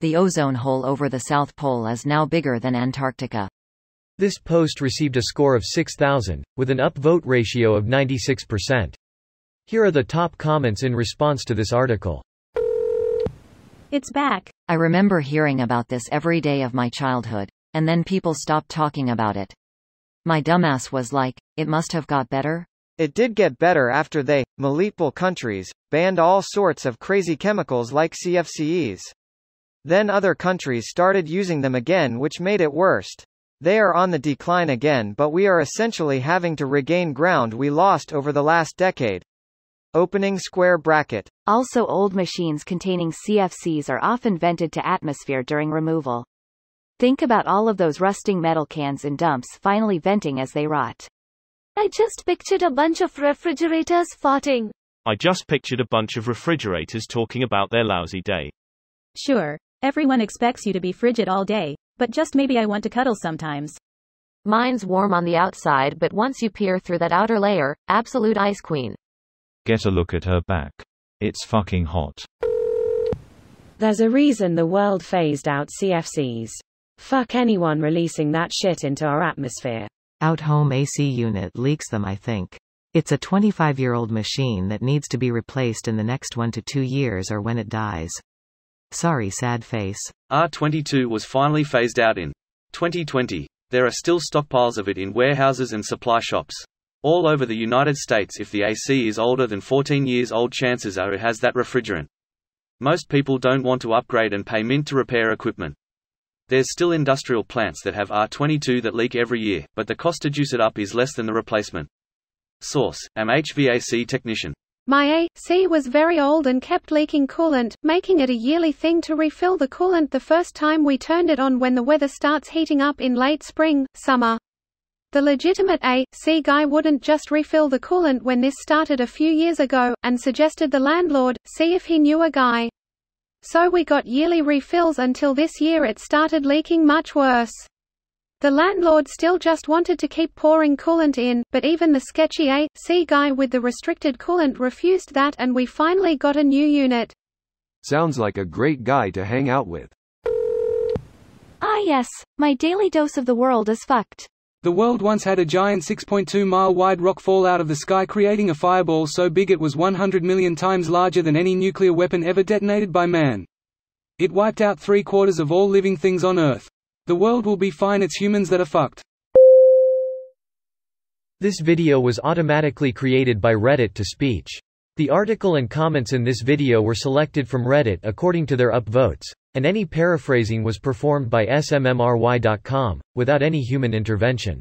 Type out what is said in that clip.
The ozone hole over the South Pole is now bigger than Antarctica. This post received a score of 6,000, with an upvote ratio of 96%. Here are the top comments in response to this article. It's back. I remember hearing about this every day of my childhood, and then people stopped talking about it. My dumbass was like, it must have got better. It did get better after they, Malipal countries, banned all sorts of crazy chemicals like CFCEs. Then other countries started using them again which made it worst. They are on the decline again but we are essentially having to regain ground we lost over the last decade. Opening square bracket. Also old machines containing CFCs are often vented to atmosphere during removal. Think about all of those rusting metal cans in dumps finally venting as they rot. I just pictured a bunch of refrigerators farting. I just pictured a bunch of refrigerators talking about their lousy day. Sure, Everyone expects you to be frigid all day, but just maybe I want to cuddle sometimes. Mine's warm on the outside, but once you peer through that outer layer, absolute ice queen. Get a look at her back. It's fucking hot. There's a reason the world phased out CFCs. Fuck anyone releasing that shit into our atmosphere. Out home AC unit leaks them, I think. It's a 25 year old machine that needs to be replaced in the next one to two years or when it dies. Sorry sad face. R22 was finally phased out in 2020. There are still stockpiles of it in warehouses and supply shops. All over the United States if the AC is older than 14 years old chances are it has that refrigerant. Most people don't want to upgrade and pay mint to repair equipment. There's still industrial plants that have R22 that leak every year, but the cost to juice it up is less than the replacement. Source, am HVAC technician. My A.C. was very old and kept leaking coolant, making it a yearly thing to refill the coolant the first time we turned it on when the weather starts heating up in late spring, summer. The legitimate A.C. guy wouldn't just refill the coolant when this started a few years ago, and suggested the landlord, see if he knew a guy. So we got yearly refills until this year it started leaking much worse. The landlord still just wanted to keep pouring coolant in, but even the sketchy A.C. guy with the restricted coolant refused that and we finally got a new unit. Sounds like a great guy to hang out with. Ah yes, my daily dose of the world is fucked. The world once had a giant 6.2 mile wide rock fall out of the sky creating a fireball so big it was 100 million times larger than any nuclear weapon ever detonated by man. It wiped out three quarters of all living things on Earth. The world will be fine it's humans that are fucked. This video was automatically created by Reddit to speech. The article and comments in this video were selected from Reddit according to their upvotes, and any paraphrasing was performed by smmry.com, without any human intervention.